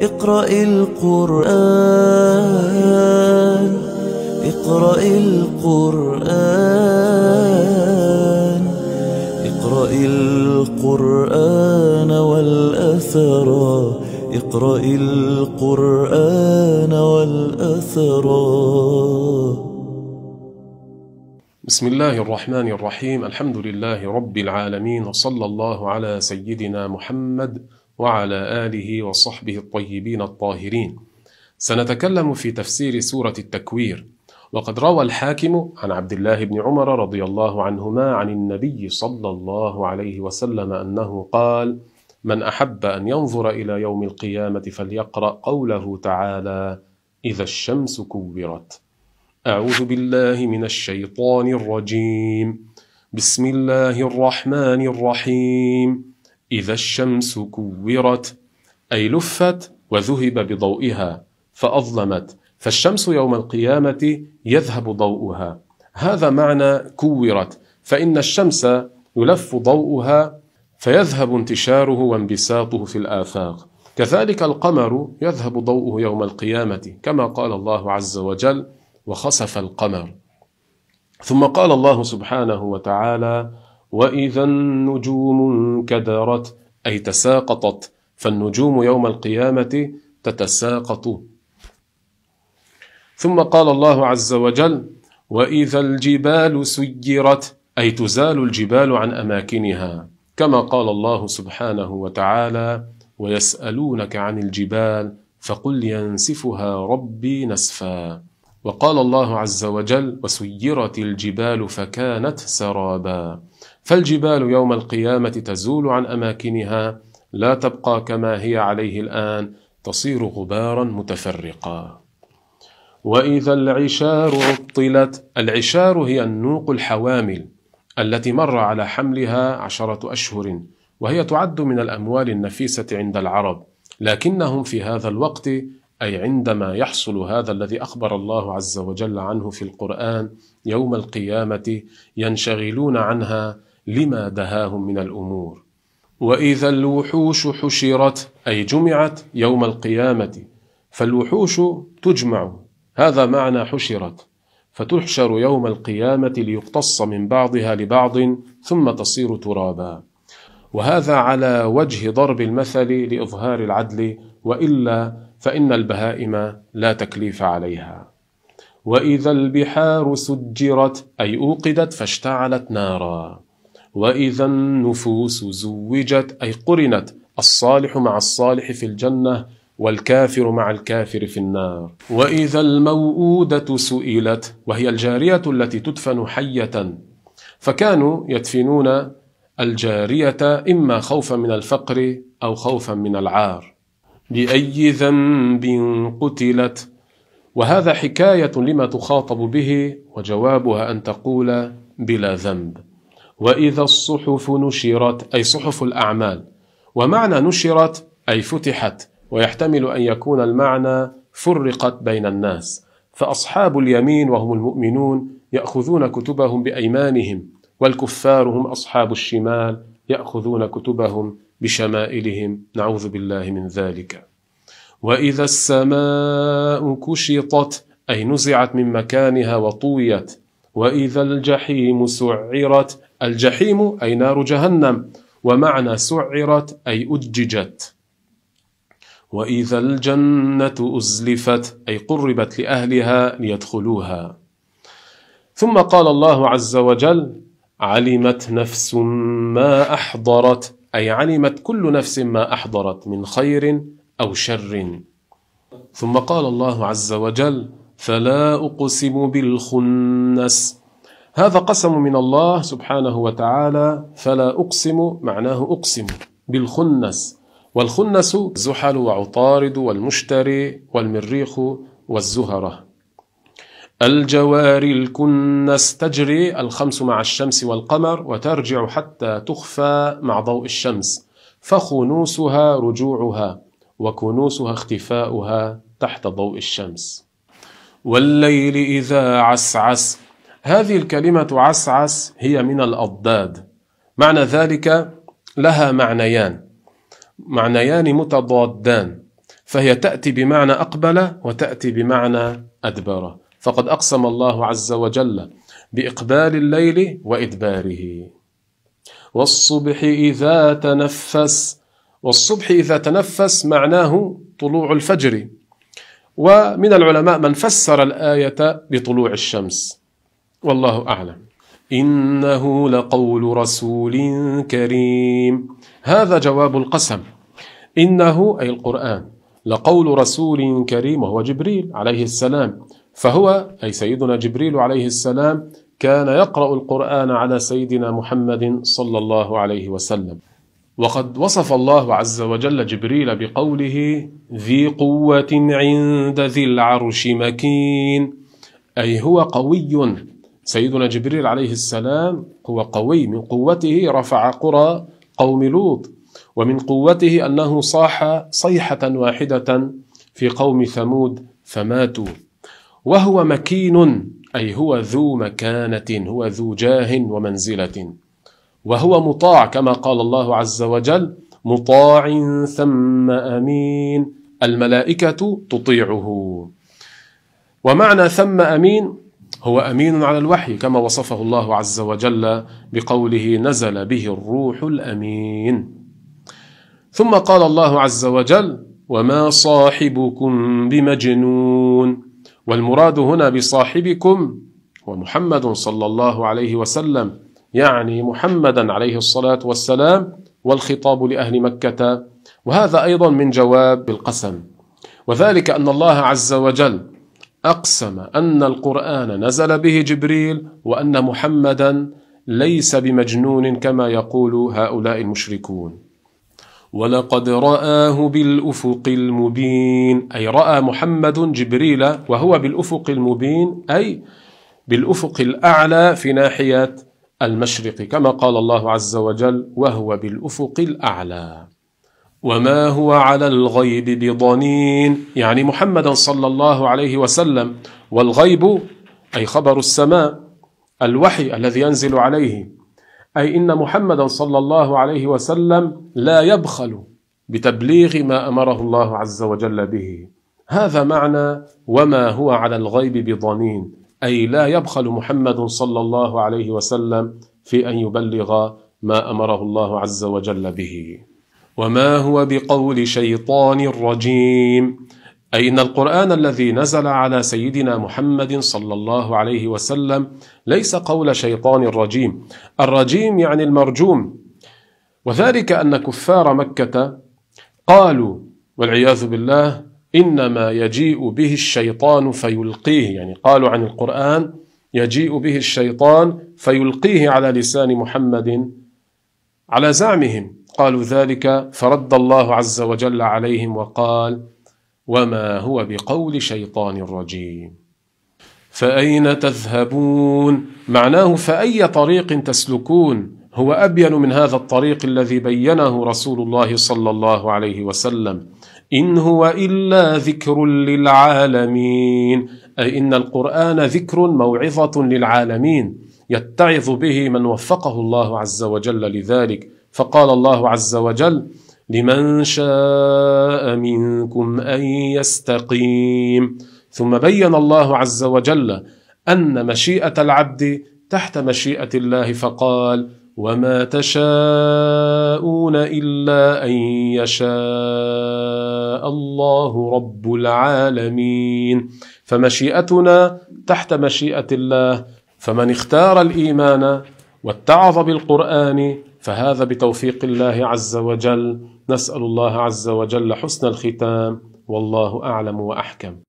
اقرأ القرآن اقرأ القرآن اقرأ القرآن والأثرى اقرأ القرآن والأثرى بسم الله الرحمن الرحيم الحمد لله رب العالمين وصلى الله على سيدنا محمد وعلى آله وصحبه الطيبين الطاهرين سنتكلم في تفسير سورة التكوير وقد روى الحاكم عن عبد الله بن عمر رضي الله عنهما عن النبي صلى الله عليه وسلم أنه قال من أحب أن ينظر إلى يوم القيامة فليقرأ قوله تعالى إذا الشمس كورت أعوذ بالله من الشيطان الرجيم بسم الله الرحمن الرحيم إذا الشمس كورت أي لفت وذهب بضوئها فأظلمت فالشمس يوم القيامة يذهب ضوءها هذا معنى كورت فإن الشمس يلف ضوءها فيذهب انتشاره وانبساطه في الآفاق كذلك القمر يذهب ضوءه يوم القيامة كما قال الله عز وجل وخسف القمر ثم قال الله سبحانه وتعالى وإذا النجوم انكدرت أي تساقطت فالنجوم يوم القيامة تتساقط ثم قال الله عز وجل وإذا الجبال سيرت أي تزال الجبال عن أماكنها كما قال الله سبحانه وتعالى ويسألونك عن الجبال فقل ينسفها ربي نسفا وقال الله عز وجل وسيرت الجبال فكانت سرابا فالجبال يوم القيامة تزول عن أماكنها لا تبقى كما هي عليه الآن تصير غبارا متفرقا وإذا العشار عطلت العشار هي النوق الحوامل التي مر على حملها عشرة أشهر وهي تعد من الأموال النفيسة عند العرب لكنهم في هذا الوقت أي عندما يحصل هذا الذي أخبر الله عز وجل عنه في القرآن يوم القيامة ينشغلون عنها لما دهاهم من الأمور وإذا الوحوش حشرت أي جمعت يوم القيامة فالوحوش تجمع هذا معنى حشرت فتحشر يوم القيامة ليقتص من بعضها لبعض ثم تصير ترابا وهذا على وجه ضرب المثل لإظهار العدل وإلا فإن البهائم لا تكليف عليها وإذا البحار سجرت أي أوقدت فاشتعلت نارا وإذا النفوس زوجت أي قرنت الصالح مع الصالح في الجنة والكافر مع الكافر في النار وإذا الموءودة سئلت وهي الجارية التي تدفن حية فكانوا يدفنون الجارية إما خوفا من الفقر أو خوفا من العار لأي ذنب قتلت وهذا حكاية لما تخاطب به وجوابها أن تقول بلا ذنب وإذا الصحف نشرت أي صحف الأعمال ومعنى نشرت أي فتحت ويحتمل أن يكون المعنى فرقت بين الناس فأصحاب اليمين وهم المؤمنون يأخذون كتبهم بأيمانهم والكفار هم أصحاب الشمال يأخذون كتبهم بشمائلهم نعوذ بالله من ذلك واذا السماء كشطت اي نزعت من مكانها وطويت واذا الجحيم سعرت الجحيم اي نار جهنم ومعنى سعرت اي اججت واذا الجنه ازلفت اي قربت لاهلها ليدخلوها ثم قال الله عز وجل علمت نفس ما احضرت أي علمت كل نفس ما أحضرت من خير أو شر ثم قال الله عز وجل فلا أقسم بالخنس هذا قسم من الله سبحانه وتعالى فلا أقسم معناه أقسم بالخنس والخنس زحل وعطارد والمشتري والمريخ والزهره الجوار الكنس تجري الخمس مع الشمس والقمر وترجع حتى تخفى مع ضوء الشمس فخنوسها رجوعها وكنوسها اختفاؤها تحت ضوء الشمس والليل إذا عسعس هذه الكلمة عسعس هي من الأضداد معنى ذلك لها معنيان معنيان متضادان فهي تأتي بمعنى أقبل وتأتي بمعنى أدبر فقد أقسم الله عز وجل بإقبال الليل وإدباره والصبح إذا تنفس والصبح إذا تنفس معناه طلوع الفجر ومن العلماء من فسر الآية بطلوع الشمس والله أعلم إنه لقول رسول كريم هذا جواب القسم إنه أي القرآن لقول رسول كريم وهو جبريل عليه السلام فهو أي سيدنا جبريل عليه السلام كان يقرأ القرآن على سيدنا محمد صلى الله عليه وسلم وقد وصف الله عز وجل جبريل بقوله ذي قوة عند ذي العرش مكين أي هو قوي سيدنا جبريل عليه السلام هو قوي من قوته رفع قرى قوم لوط ومن قوته أنه صاح صيحة واحدة في قوم ثمود فماتوا وهو مكين أي هو ذو مكانة هو ذو جاه ومنزلة وهو مطاع كما قال الله عز وجل مطاع ثم أمين الملائكة تطيعه ومعنى ثم أمين هو أمين على الوحي كما وصفه الله عز وجل بقوله نزل به الروح الأمين ثم قال الله عز وجل وما صاحبكم بمجنون والمراد هنا بصاحبكم هو محمد صلى الله عليه وسلم يعني محمدا عليه الصلاة والسلام والخطاب لأهل مكة وهذا أيضا من جواب القسم وذلك أن الله عز وجل أقسم أن القرآن نزل به جبريل وأن محمدا ليس بمجنون كما يقول هؤلاء المشركون ولقد رآه بالأفق المبين أي رأى محمد جبريل وهو بالأفق المبين أي بالأفق الأعلى في ناحية المشرق كما قال الله عز وجل وهو بالأفق الأعلى وما هو على الغيب بضنين يعني محمدا صلى الله عليه وسلم والغيب أي خبر السماء الوحي الذي ينزل عليه أي إن محمدا صلى الله عليه وسلم لا يبخل بتبليغ ما أمره الله عز وجل به هذا معنى وما هو على الغيب بضنين أي لا يبخل محمد صلى الله عليه وسلم في أن يبلغ ما أمره الله عز وجل به وما هو بقول شيطان رجيم أي إن القرآن الذي نزل على سيدنا محمد صلى الله عليه وسلم ليس قول شيطان الرجيم الرجيم يعني المرجوم وذلك أن كفار مكة قالوا والعياذ بالله إنما يجيء به الشيطان فيلقيه يعني قالوا عن القرآن يجيء به الشيطان فيلقيه على لسان محمد على زعمهم قالوا ذلك فرد الله عز وجل عليهم وقال وما هو بقول شيطان رجيم فأين تذهبون معناه فأي طريق تسلكون هو أبين من هذا الطريق الذي بينه رسول الله صلى الله عليه وسلم إن هو إلا ذكر للعالمين أي إن القرآن ذكر موعظة للعالمين يتعظ به من وفقه الله عز وجل لذلك فقال الله عز وجل لمن شاء منكم أن يستقيم ثم بين الله عز وجل أن مشيئة العبد تحت مشيئة الله فقال وما تشاءون إلا أن يشاء الله رب العالمين فمشيئتنا تحت مشيئة الله فمن اختار الإيمان واتعظ بالقرآن فهذا بتوفيق الله عز وجل نسأل الله عز وجل حسن الختام والله أعلم وأحكم